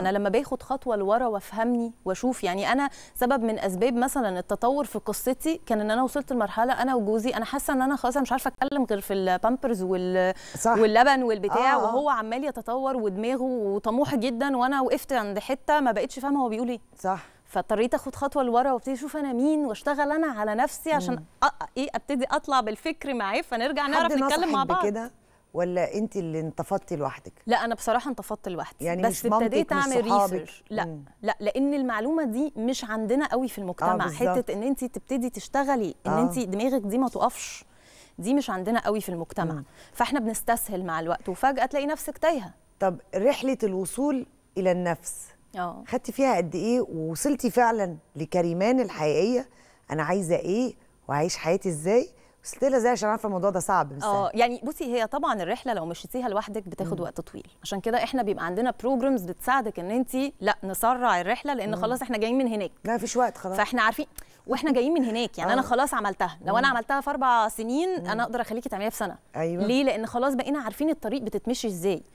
انا لما باخد خطوه لورا وافهمني واشوف يعني انا سبب من اسباب مثلا التطور في قصتي كان ان انا وصلت لمرحله انا وجوزي انا حاسه ان انا خلاص مش عارفه اتكلم غير في البامبرز وال... صح. واللبن والبتاع آه. وهو عمال يتطور ودماغه وطموح جدا وانا وقفت عند حته ما بقتش فاهمه هو بيقول ايه صح فاضطريت اخد خطوه لورا وابتدي اشوف انا مين واشتغل انا على نفسي عشان أ... ايه ابتدي اطلع بالفكر معاه فنرجع نعرف نتكلم مع بعض كده ولا انت اللي انتفضتي لوحدك لا انا بصراحه انتفضت لوحدي يعني بس ابتديت اعمل ريسيرش لا لا لان المعلومه دي مش عندنا قوي في المجتمع آه حته ان انت تبتدي تشتغلي ان آه. انت دماغك دي ما تقفش دي مش عندنا قوي في المجتمع م. فاحنا بنستسهل مع الوقت وفجاه تلاقي نفسك تايهه طب رحله الوصول الى النفس اه خدتي فيها قد ايه ووصلتي فعلا لكريمان الحقيقيه انا عايزه ايه وعايش حياتي ازاي ستيل ازاي عشان عارفه الموضوع ده صعب اه يعني بصي هي طبعا الرحله لو مشيتيها لوحدك بتاخد مم. وقت طويل عشان كده احنا بيبقى عندنا بروجرامز بتساعدك ان انت لا نسرع الرحله لان مم. خلاص احنا جايين من هناك لا مفيش وقت خلاص فاحنا عارفين واحنا جايين من هناك يعني أوه. انا آه. خلاص عملتها لو مم. انا عملتها في اربع سنين مم. انا اقدر اخليكي تعمليها في سنه ايوه ليه لان خلاص بقينا عارفين الطريق بتتمشي ازاي